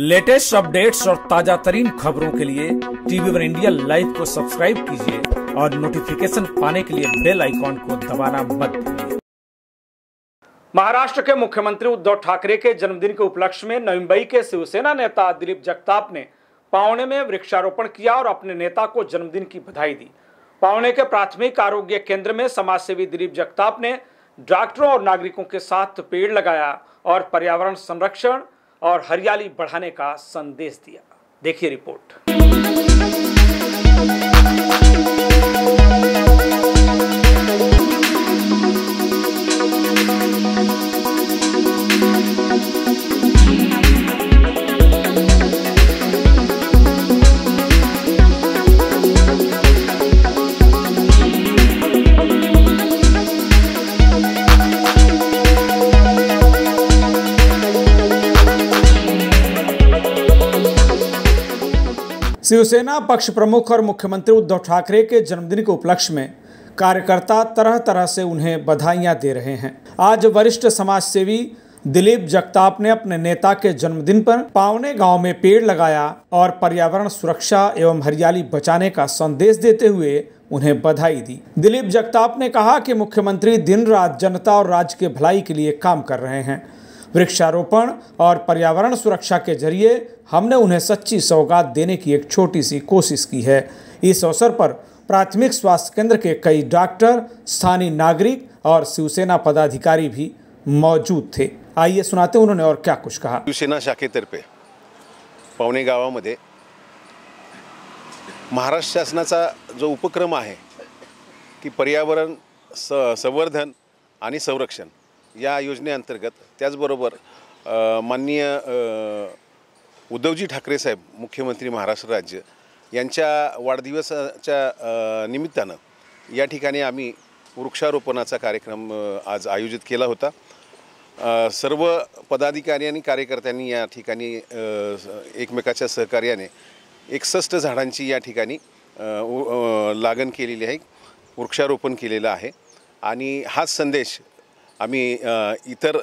latest updates और ताजा तरीन खबरों के लिए टीवी वन इंडिया लाइव को सब्सक्राइब कीजिए और नोटिफिकेशन पाने के लिए बेल आइकॉन को दबाना मत महाराष्ट्र के मुख्यमंत्री उद्धव ठाकरे के जन्मदिन के उपलक्ष्य में नई मुंबई के शिवसेना नेता दिलीप जगताप ने पावने में वृक्षारोपण किया और अपने नेता को जन्मदिन की बधाई दी पावने के प्राथमिक आरोग्य केंद्र में समाज सेवी दिलीप जगताप ने डॉक्टरों और नागरिकों के साथ पेड़ लगाया और पर्यावरण संरक्षण और हरियाली बढ़ाने का संदेश दिया देखिए रिपोर्ट शिवसेना पक्ष प्रमुख और मुख्यमंत्री उद्धव ठाकरे के जन्मदिन के उपलक्ष्य में कार्यकर्ता तरह तरह से उन्हें बधाइयां दे रहे हैं आज वरिष्ठ समाज सेवी दिलीप जगताप ने अपने नेता के जन्मदिन पर पावने गांव में पेड़ लगाया और पर्यावरण सुरक्षा एवं हरियाली बचाने का संदेश देते हुए उन्हें बधाई दी दिलीप जगताप ने कहा कि मुख्यमंत्री दिन रात जनता और राज्य के भलाई के लिए काम कर रहे हैं वृक्षारोपण और पर्यावरण सुरक्षा के जरिए हमने उन्हें सच्ची सौगात देने की एक छोटी सी कोशिश की है इस अवसर पर प्राथमिक स्वास्थ्य केंद्र के कई डॉक्टर स्थानीय नागरिक और शिवसेना पदाधिकारी भी मौजूद थे आइए सुनाते उन्होंने और क्या कुछ कहा शिवसेना शाखेतर्फे गाँव गावामध्ये महाराष्ट्र शासनाचा जो उपक्रम आहे की पर्यावरण स संवर्धन आणि संरक्षण या योजनेअंतर्गत त्याचबरोबर माननीय उद्धवजी ठाकरे साहेब मुख्यमंत्री महाराष्ट्र राज्य यांच्या वाढदिवसाच्या निमित्तानं या ठिकाणी आम्ही वृक्षारोपणाचा कार्यक्रम आज आयोजित केला होता सर्व पदाधिकारी आणि कार्यकर्त्यांनी या ठिकाणी एकमेकाच्या सहकार्याने एकसष्ट झाडांची या ठिकाणी लागण केलेली आहे वृक्षारोपण केलेलं आहे आणि हाच संदेश आम्ही इतर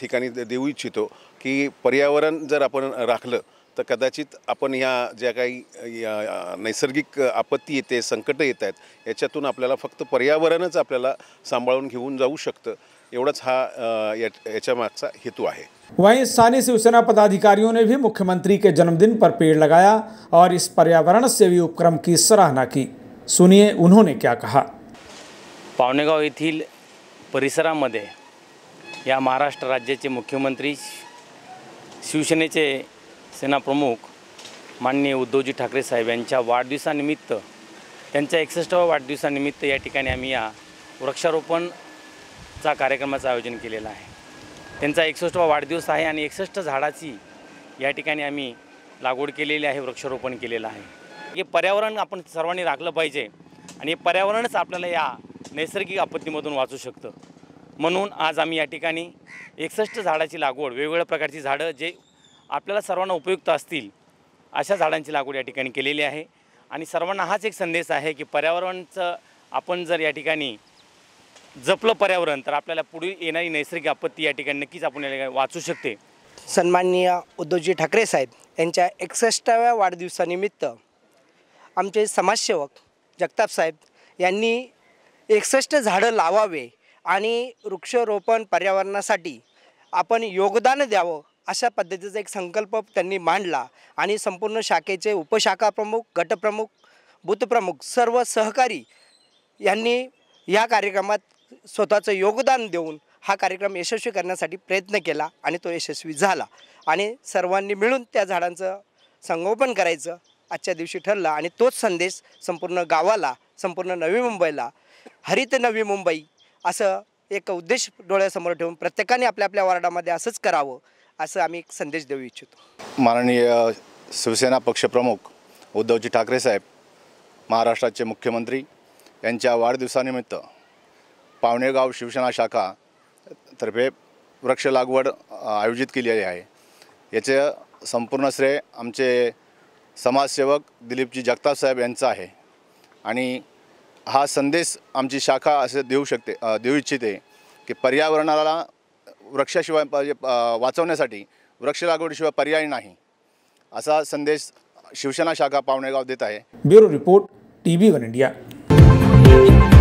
ठिकाणी देऊ इच्छितो की पर्यावरण जर आपण राखलं तर कदाचित आपण ह्या ज्या काही नैसर्गिक आपत्ती येते संकटं येत आहेत याच्यातून आपल्याला फक्त पर्यावरणच आपल्याला सांभाळून घेऊन जाऊ शकतं एवढाच हा याच्या मागचा हेतू आहे वहीं स्थानीय शिवसेना पदाधिकारियों ने भी मुख्यमंत्री के जन्मदिन पर पेड़ लगाया और इस पर्यावरण सेवी उपक्रम की सराहना की सुनिए उन्होंने क्या कहा पावनेगाव येथील परिसरामध्ये या महाराष्ट्र राज्याचे मुख्यमंत्री शिवसेनेचे सेनाप्रमुख माननीय उद्धवजी ठाकरे साहेब यांच्या वाढदिवसानिमित्त त्यांच्या एकसष्टाव्या वाढदिवसानिमित्त या ठिकाणी आम्ही या वृक्षारोपणचा कार्यक्रमाचं आयोजन केलेलं आहे त्यांचा एकसष्टवा वाढदिवस आहे आणि एकसष्ट झाडाची या ठिकाणी आम्ही लागवड केलेली आहे वृक्षारोपण केलेलं आहे हे पर्यावरण आपण सर्वांनी राखलं पाहिजे आणि हे पर्यावरणच आपल्याला या नैसर्गिक आपत्तीमधून वाचू शकतं म्हणून आज आम्ही या ठिकाणी एकसष्ट झाडाची लागवड वेगवेगळ्या प्रकारची झाडं जे आपल्याला सर्वांना उपयुक्त असतील अशा झाडांची लागवड या ठिकाणी केलेली आहे आणि सर्वांना हाच एक संदेश आहे की पर्यावरणचं आपण जर या ठिकाणी जपलं पर्यावरण तर आपल्याला पुढे येणारी नैसर्गिक आपत्ती या ठिकाणी नक्कीच आपण या ठिकाणी वाचू शकते सन्माननीय उद्धवजी ठाकरे साहेब यांच्या एकसष्टाव्या वाढदिवसानिमित्त आमचे समाजसेवक जगताप साहेब यांनी एकसष्ट झाडं लावावे आणि वृक्षरोपण पर्यावरणासाठी आपण योगदान द्यावं अशा पद्धतीचा एक संकल्प त्यांनी मांडला आणि संपूर्ण शाखेचे उपशाखा प्रमुख गटप्रमुख बूथप्रमुख सर्व सहकारी यांनी या कार्यक्रमात स्वतःचं योगदान देऊन हा कार्यक्रम यशस्वी करण्यासाठी प्रयत्न केला आणि तो यशस्वी झाला आणि सर्वांनी मिळून त्या झाडांचं संगोपन करायचं आजच्या दिवशी ठरलं आणि तोच संदेश संपूर्ण गावाला संपूर्ण नवी मुंबईला हरित नवी मुंबई असं एक उद्देश डोळ्यासमोर ठेवून प्रत्येकाने आपल्या आपल्या वार्डामध्ये असंच करावं असं आम्ही एक संदेश देऊ इच्छितो माननीय शिवसेना पक्षप्रमुख उद्धवजी ठाकरे साहेब महाराष्ट्राचे मुख्यमंत्री यांच्या वाढदिवसानिमित्त पावणेगाव शिवसेना शाखा तर्फे वृक्ष लागवड आयोजित केलेली आहे याचे संपूर्ण श्रेय आमचे समाजसेवक दिलीपजी जगताप साहेब यांचं आहे आणि हा संदेश आमची शाखा असं देऊ शकते देऊ इच्छिते की पर्यावरणाला वृक्षाशिवाय वाचवण्यासाठी वृक्ष लागवडीशिवाय पर्याय नाही असा संदेश शिवसेना शाखा पावणेगाव देत आहे bureau report T V one India